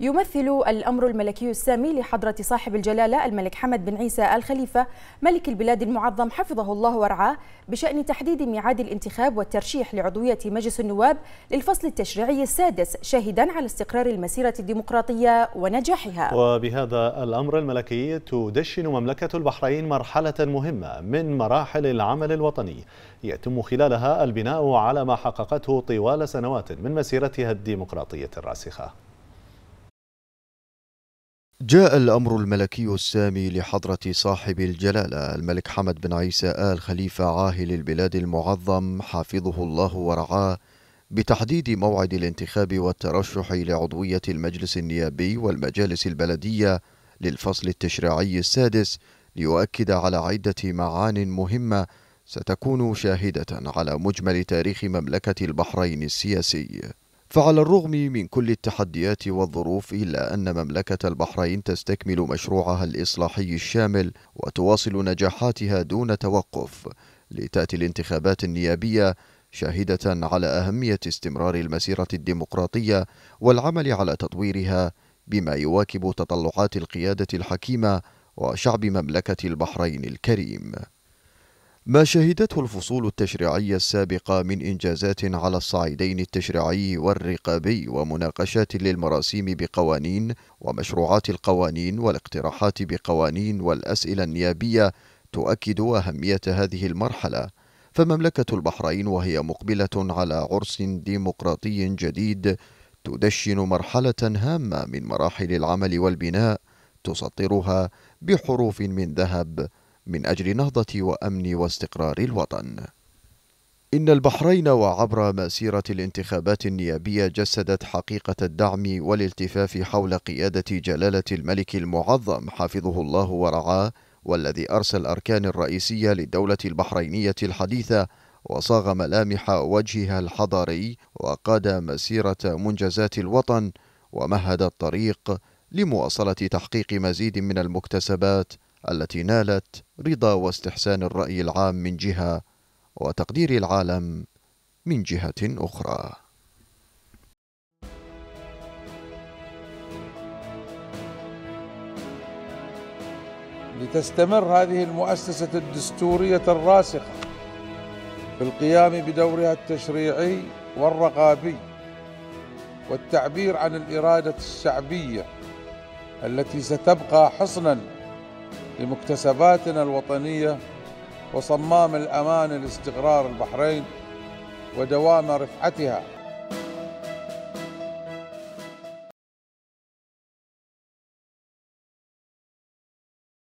يمثل الأمر الملكي السامي لحضرة صاحب الجلالة الملك حمد بن عيسى الخليفة ملك البلاد المعظم حفظه الله ورعاه بشأن تحديد ميعاد الانتخاب والترشيح لعضوية مجلس النواب للفصل التشريعي السادس شاهدا على استقرار المسيرة الديمقراطية ونجاحها وبهذا الأمر الملكي تدشن مملكة البحرين مرحلة مهمة من مراحل العمل الوطني يتم خلالها البناء على ما حققته طوال سنوات من مسيرتها الديمقراطية الراسخة جاء الأمر الملكي السامي لحضرة صاحب الجلالة الملك حمد بن عيسى آل خليفة عاهل البلاد المعظم حافظه الله ورعاه بتحديد موعد الانتخاب والترشح لعضوية المجلس النيابي والمجالس البلدية للفصل التشريعي السادس ليؤكد على عدة معان مهمة ستكون شاهدة على مجمل تاريخ مملكة البحرين السياسي فعلى الرغم من كل التحديات والظروف إلا أن مملكة البحرين تستكمل مشروعها الإصلاحي الشامل وتواصل نجاحاتها دون توقف لتأتي الانتخابات النيابية شاهدة على أهمية استمرار المسيرة الديمقراطية والعمل على تطويرها بما يواكب تطلعات القيادة الحكيمة وشعب مملكة البحرين الكريم ما شهدته الفصول التشريعية السابقة من إنجازات على الصعيدين التشريعي والرقابي ومناقشات للمراسيم بقوانين ومشروعات القوانين والاقتراحات بقوانين والأسئلة النيابية تؤكد أهمية هذه المرحلة فمملكة البحرين وهي مقبلة على عرس ديمقراطي جديد تدشن مرحلة هامة من مراحل العمل والبناء تسطرها بحروف من ذهب من أجل نهضة وأمن واستقرار الوطن إن البحرين وعبر مسيرة الانتخابات النيابية جسدت حقيقة الدعم والالتفاف حول قيادة جلالة الملك المعظم حفظه الله ورعاه والذي أرسى الأركان الرئيسية للدولة البحرينية الحديثة وصاغ ملامح وجهها الحضاري وقاد مسيرة منجزات الوطن ومهد الطريق لمواصلة تحقيق مزيد من المكتسبات التي نالت رضا واستحسان الرأي العام من جهة وتقدير العالم من جهة أخرى لتستمر هذه المؤسسة الدستورية الراسخة في القيام بدورها التشريعي والرقابي والتعبير عن الإرادة الشعبية التي ستبقى حصناً لمكتسباتنا الوطنية وصمام الأمان لاستقرار البحرين ودوام رفعتها